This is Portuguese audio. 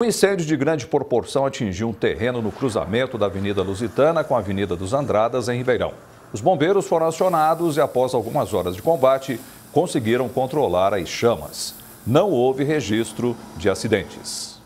Um incêndio de grande proporção atingiu um terreno no cruzamento da Avenida Lusitana com a Avenida dos Andradas, em Ribeirão. Os bombeiros foram acionados e, após algumas horas de combate, conseguiram controlar as chamas. Não houve registro de acidentes.